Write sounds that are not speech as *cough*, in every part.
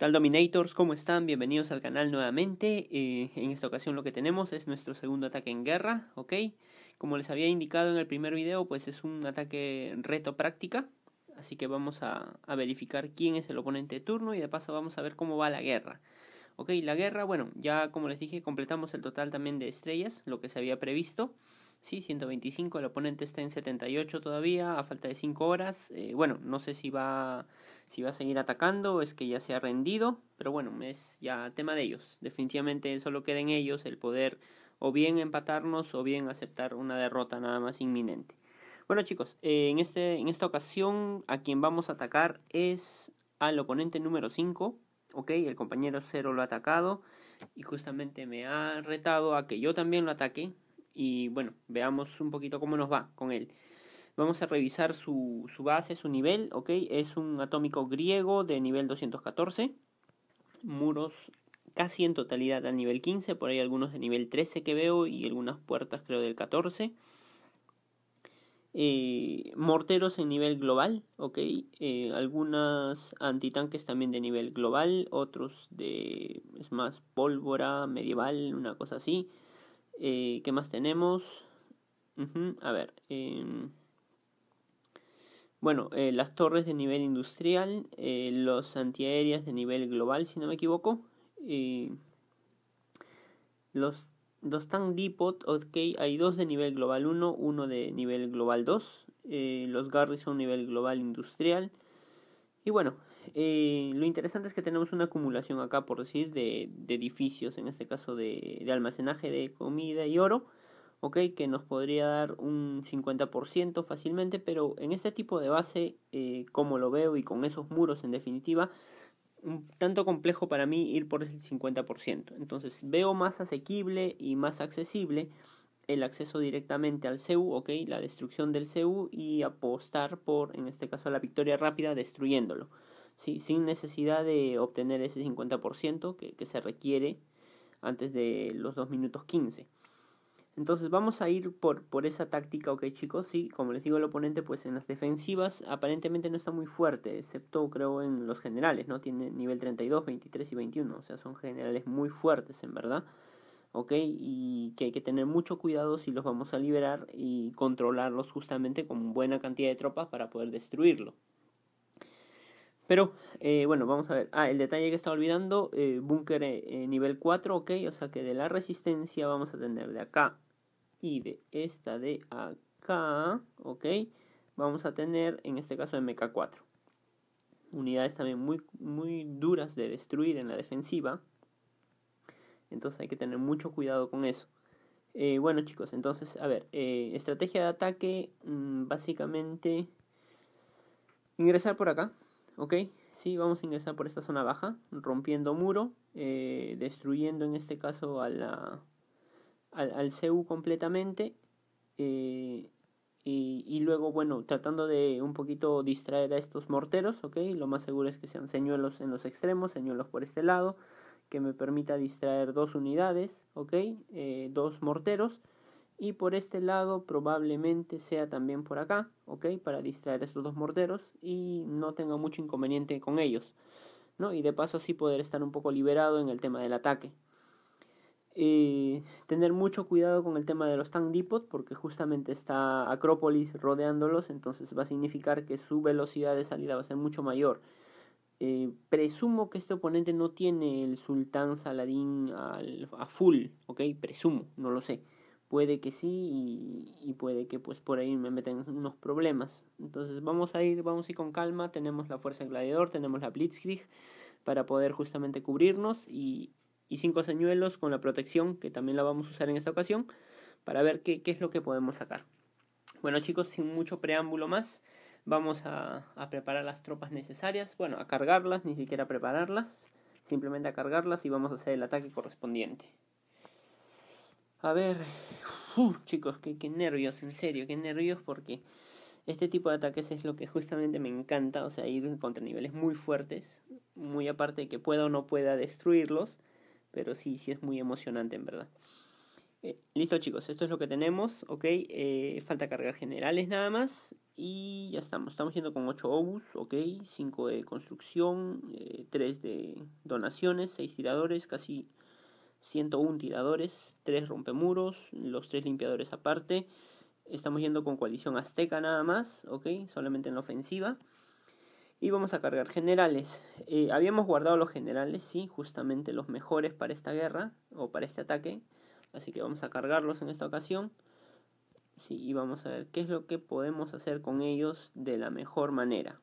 tal Dominators? ¿Cómo están? Bienvenidos al canal nuevamente. Eh, en esta ocasión lo que tenemos es nuestro segundo ataque en guerra, ¿ok? Como les había indicado en el primer video, pues es un ataque reto práctica. Así que vamos a, verificar quién es el oponente de turno y de paso vamos a ver cómo va la guerra. Ok, la guerra, bueno, ya como les dije, completamos el total también de estrellas, lo que se había previsto. Sí, 125, el oponente está en 78 todavía, a falta de 5 horas. Eh, bueno, no sé si va si va a seguir atacando es que ya se ha rendido, pero bueno, es ya tema de ellos. Definitivamente solo queda en ellos el poder o bien empatarnos o bien aceptar una derrota nada más inminente. Bueno chicos, eh, en, este, en esta ocasión a quien vamos a atacar es al oponente número 5, ok, el compañero 0 lo ha atacado y justamente me ha retado a que yo también lo ataque y bueno, veamos un poquito cómo nos va con él. Vamos a revisar su, base, su nivel, ¿ok? Es un atómico griego de nivel 214. Muros casi en totalidad al nivel 15, por ahí algunos de nivel 13 que veo y algunas puertas creo del 14. Eh, morteros en nivel global, ok. Eh, algunas antitanques también de nivel global, otros de, es más, pólvora medieval, una cosa así. Eh, ¿Qué más tenemos? a ver. Em, bueno, eh, las torres de nivel industrial, eh, los antiaéreas de nivel global, si no me equivoco. los, dos tank depot, ok, hay dos de nivel global 1, uno de nivel global 2. Eh, los garrison nivel global industrial. Y bueno, lo interesante es que tenemos una acumulación acá, por decir, de, edificios, en este caso de almacenaje de comida y oro ok, que nos podría dar un 50% fácilmente, pero en este tipo de base, eh, como lo veo y con esos muros en definitiva, un tanto complejo para mí ir por el 50%. Entonces veo más asequible y más accesible el acceso directamente al CEU, ok, la destrucción del CEU y apostar por, en este caso, la victoria rápida destruyéndolo. Sin necesidad de obtener ese 50% que, que se requiere antes de los 2 minutos 15. Entonces vamos a ir por, esa táctica, ok chicos, sí, como les digo el oponente pues en las defensivas aparentemente no está muy fuerte, excepto creo en los generales, ¿no? Tiene nivel 32, 23 y 21, o sea, son generales muy fuertes en verdad, ok, y que hay que tener mucho cuidado si los vamos a liberar y controlarlos justamente con buena cantidad de tropas para poder destruirlo. Pero eh, bueno, vamos a ver. Ah, el detalle que estaba olvidando, eh, búnker eh, nivel 4, ok. O sea que de la resistencia vamos a tener de acá y de esta de acá, ok. Vamos a tener en este caso MK4. Unidades también muy, muy duras de destruir en la defensiva. Entonces hay que tener mucho cuidado con eso. bueno chicos, entonces, a ver, estrategia de ataque, mm, básicamente ingresar por acá, Ok, sí, vamos a ingresar por esta zona baja, rompiendo muro, eh, destruyendo en este caso a la, al, al CU completamente. Eh, y, luego, bueno, tratando de un poquito distraer a estos morteros, ¿ok? Lo más seguro es que sean señuelos en los extremos, señuelos por este lado, que me permita distraer dos unidades, ¿ok? Eh, dos morteros y por este lado probablemente sea también por acá, ¿ok? Para distraer a estos dos morderos y no tenga mucho inconveniente con ellos, ¿no? Y de paso así poder estar un poco liberado en el tema del ataque. Eh, tener mucho cuidado con el tema de los tank porque justamente está Acrópolis rodeándolos, entonces va a significar que su velocidad de salida va a ser mucho mayor. Eh, presumo que este oponente no tiene el Sultán Saladín a full, ¿ok? Presumo, no lo sé puede que sí y, puede que pues por ahí me metan unos problemas. Entonces vamos a ir, vamos a ir con calma, tenemos la fuerza gladiador, tenemos la blitzkrieg para poder justamente cubrirnos y, cinco señuelos con la protección que también la vamos a usar en esta ocasión para ver qué, es lo que podemos sacar. Bueno chicos, sin mucho preámbulo más, vamos a, a preparar las tropas necesarias, bueno, a cargarlas, ni siquiera a prepararlas, simplemente a cargarlas y vamos a hacer el ataque correspondiente. A ver, chicos, qué, nervios, en serio, qué nervios porque este tipo de ataques es lo que justamente me encanta, o sea, ir contra niveles muy fuertes, muy aparte de que pueda o no pueda destruirlos, pero sí, sí es muy emocionante en verdad. Eh, listo chicos, esto es lo que tenemos, ok, eh, falta cargar generales nada más y ya estamos, estamos yendo con 8 obus, ok, 5 de construcción, 3 eh, de donaciones, 6 tiradores, casi 101 tiradores, 3 rompemuros, los 3 limpiadores aparte. Estamos yendo con coalición azteca nada más, ¿ok? Solamente en la ofensiva. Y vamos a cargar generales. Eh, habíamos guardado los generales, sí, justamente los mejores para esta guerra o para este ataque. Así que vamos a cargarlos en esta ocasión. y vamos a ver qué es lo que podemos hacer con ellos de la mejor manera.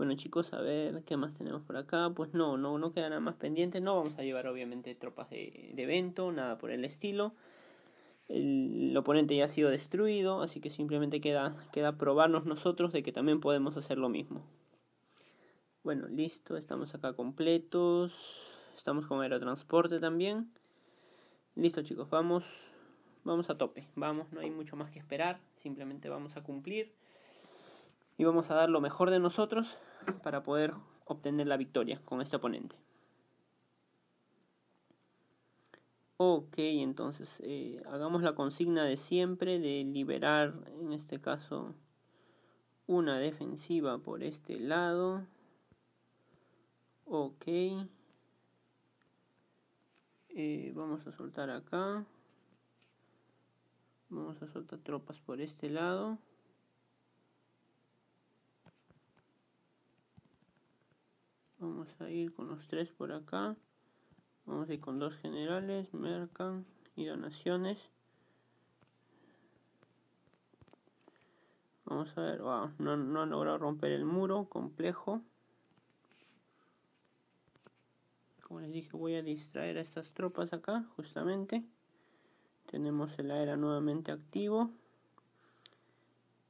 Bueno chicos, a ver qué más tenemos por acá. Pues no, no, no queda nada más pendiente. No vamos a llevar obviamente tropas de, evento, nada por el estilo. El, oponente ya ha sido destruido, así que simplemente queda, queda probarnos nosotros de que también podemos hacer lo mismo. Bueno, listo, estamos acá completos. Estamos con aerotransporte también. Listo chicos, vamos, vamos a tope. Vamos, no hay mucho más que esperar. Simplemente vamos a cumplir y vamos a dar lo mejor de nosotros para poder obtener la victoria con este oponente. Ok, entonces eh, hagamos la consigna de siempre de liberar, en este caso, una defensiva por este lado. Ok. Eh, vamos a soltar acá. Vamos a soltar tropas por este lado. vamos a ir con los tres por acá vamos a ir con dos generales mercan y donaciones vamos a ver wow, no, ha logrado romper el muro complejo como les dije voy a distraer a estas tropas acá justamente tenemos el aera nuevamente activo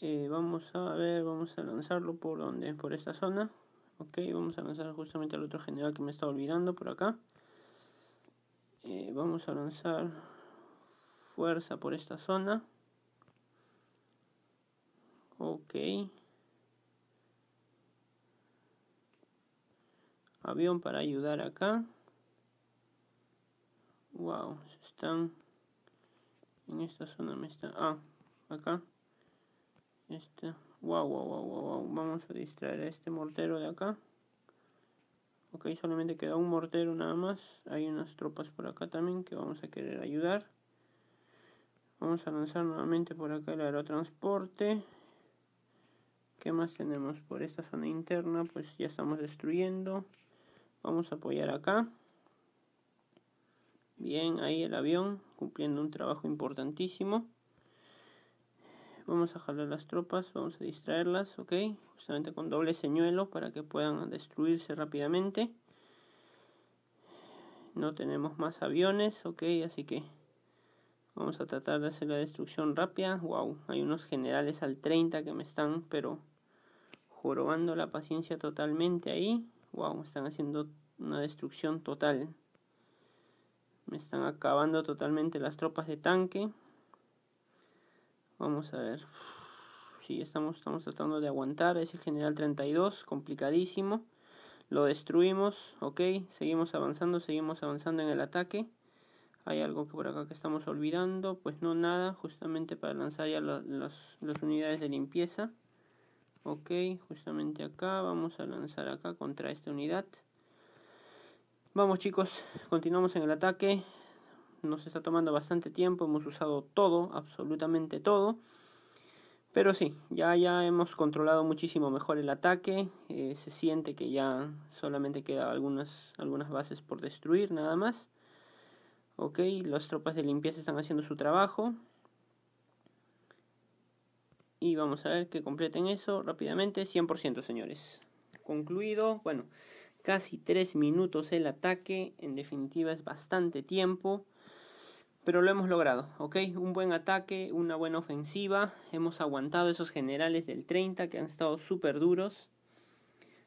eh, vamos a ver vamos a lanzarlo por donde por esta zona ok vamos a lanzar justamente al otro general que me estaba olvidando por acá eh, vamos a lanzar fuerza por esta zona ok avión para ayudar acá wow están en esta zona me está ah acá esta Wow, wow, wow, wow, Vamos a distraer a este mortero de acá. Ok, solamente queda un mortero nada más. Hay unas tropas por acá también que vamos a querer ayudar. Vamos a lanzar nuevamente por acá el aerotransporte. ¿Qué más tenemos por esta zona interna? Pues ya estamos destruyendo. Vamos a apoyar acá. Bien, ahí el avión cumpliendo un trabajo importantísimo vamos a jalar las tropas, vamos a distraerlas, ok, justamente con doble señuelo para que puedan destruirse rápidamente. No tenemos más aviones, ok, así que vamos a tratar de hacer la destrucción rápida. Wow, hay unos generales al 30 que me están, pero jorobando la paciencia totalmente ahí. Wow, están haciendo una destrucción total. Me están acabando totalmente las tropas de tanque. Vamos a ver. Sí, estamos, estamos tratando de aguantar. Ese general 32, complicadísimo. Lo destruimos, ok. Seguimos avanzando, seguimos avanzando en el ataque. Hay algo que por acá que estamos olvidando. Pues no nada, justamente para lanzar ya las, las unidades de limpieza. Ok, justamente acá. Vamos a lanzar acá contra esta unidad. Vamos chicos, continuamos en el ataque nos está tomando bastante tiempo, hemos usado todo, absolutamente todo. Pero sí, ya, ya hemos controlado muchísimo mejor el ataque, eh, se siente que ya solamente quedan algunas, algunas bases por destruir nada más. Ok, las tropas de limpieza están haciendo su trabajo. Y vamos a ver que completen eso rápidamente, 100% señores. Concluido, bueno, casi 3 minutos el ataque, en definitiva es bastante tiempo pero lo hemos logrado, ¿ok? Un buen ataque, una buena ofensiva, hemos aguantado esos generales del 30 que han estado súper duros.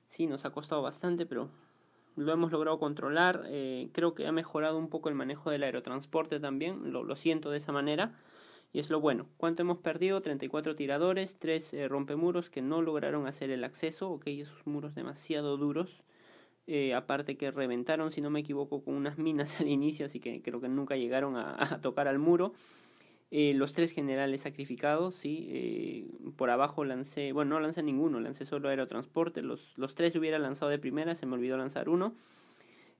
Sí, nos ha costado bastante, pero lo hemos logrado controlar. Eh, creo que ha mejorado un poco el manejo del aerotransporte también, lo, siento de esa manera. Y es lo bueno. ¿Cuánto hemos perdido? 34 tiradores, 3 eh, rompemuros que no lograron hacer el acceso, ¿ok? Esos muros demasiado duros. Eh, aparte que reventaron, si no me equivoco, con unas minas *laughs* al inicio, así que creo que nunca llegaron a, tocar al muro. Eh, los tres generales sacrificados, sí. Eh, por abajo lancé, bueno, no lancé ninguno, lancé solo aerotransporte. Los, los tres hubiera lanzado de primera, se me olvidó lanzar uno.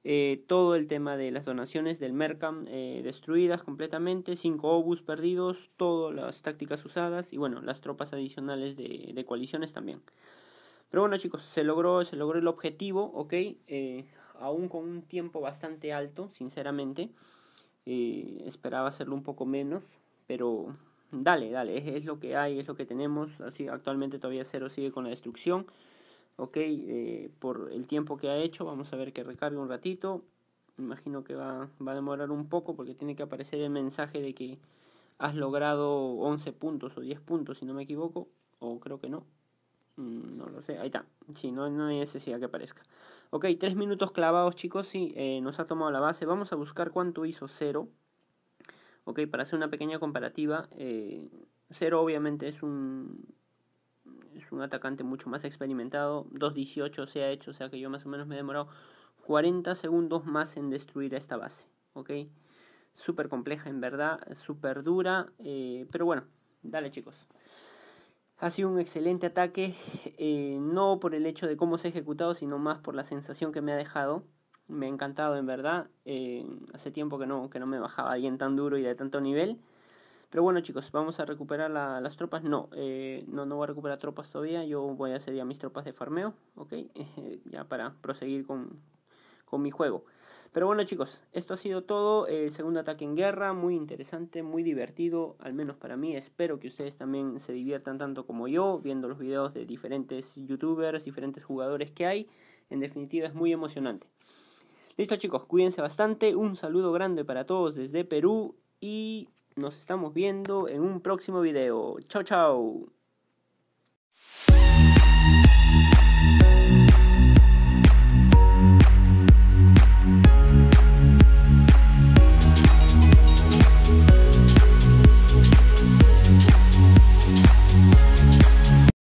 Eh, todo el tema de las donaciones del Mercam destruidas completamente, cinco obus perdidos, todas las tácticas usadas y bueno, las tropas adicionales de, de coaliciones también. Pero bueno chicos, se logró, se logró el objetivo, ok, eh, aún con un tiempo bastante alto, sinceramente. Eh, esperaba hacerlo un poco menos, pero dale, dale, es, lo que hay, es lo que tenemos. Así, actualmente todavía Cero sigue con la destrucción. Ok, eh, por el tiempo que ha hecho, vamos a ver que recargue un ratito. Imagino que va a demorar un poco porque tiene que aparecer el mensaje de que has logrado 11 puntos o 10 puntos, si no me equivoco, o creo que no. Mm, no lo sé, ahí está. si no, no hay necesidad que aparezca. Ok, tres minutos clavados, chicos. Sí, eh, nos ha tomado la base. Vamos a buscar cuánto hizo cero. Ok, para hacer una pequeña comparativa. Eh, cero obviamente es un, es un atacante mucho más experimentado. 2.18 se ha hecho, o sea que yo más o menos me he demorado 40 segundos más en destruir esta base. Ok, súper compleja en verdad, súper dura. Eh, pero bueno, dale chicos. Ha sido un excelente ataque, eh, no por el hecho de cómo se ha ejecutado, sino más por la sensación que me ha dejado. Me ha encantado, en verdad. Eh, hace tiempo que no, que no me bajaba alguien tan duro y de tanto nivel. Pero bueno, chicos, ¿vamos a recuperar las tropas? No, eh, no, no voy a recuperar tropas todavía. Yo voy a hacer ya mis tropas de farmeo, ¿ok? *laughs* ya para proseguir con, con mi juego. Pero bueno chicos, esto ha sido todo. El segundo ataque en guerra, muy interesante, muy divertido, al menos para mí. Espero que ustedes también se diviertan tanto como yo, viendo los videos de diferentes youtubers, diferentes jugadores que hay. En definitiva es muy emocionante. Listo chicos, cuídense bastante. Un saludo grande para todos desde Perú y nos estamos viendo en un próximo video. Chao, chao.